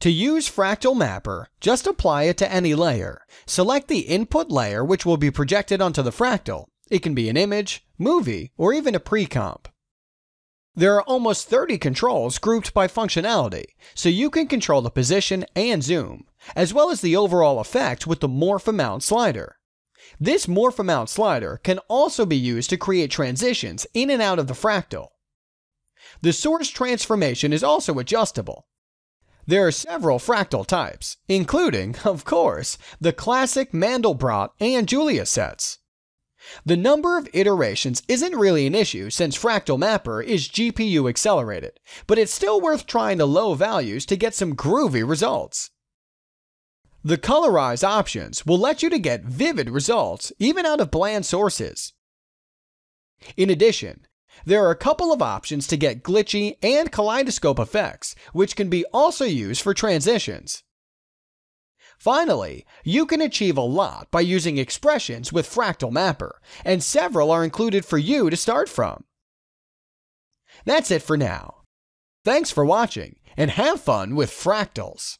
To use Fractal Mapper, just apply it to any layer. Select the input layer which will be projected onto the fractal. It can be an image, movie, or even a pre-comp. There are almost 30 controls grouped by functionality, so you can control the position and zoom, as well as the overall effect with the Morph Amount slider. This Morph Amount slider can also be used to create transitions in and out of the fractal. The source transformation is also adjustable, there are several fractal types, including, of course, the classic Mandelbrot and Julia sets. The number of iterations isn't really an issue since Fractal Mapper is GPU accelerated, but it's still worth trying the low values to get some groovy results. The colorize options will let you to get vivid results even out of bland sources. In addition, there are a couple of options to get glitchy and kaleidoscope effects, which can be also used for transitions. Finally, you can achieve a lot by using expressions with Fractal Mapper, and several are included for you to start from. That's it for now. Thanks for watching, and have fun with fractals!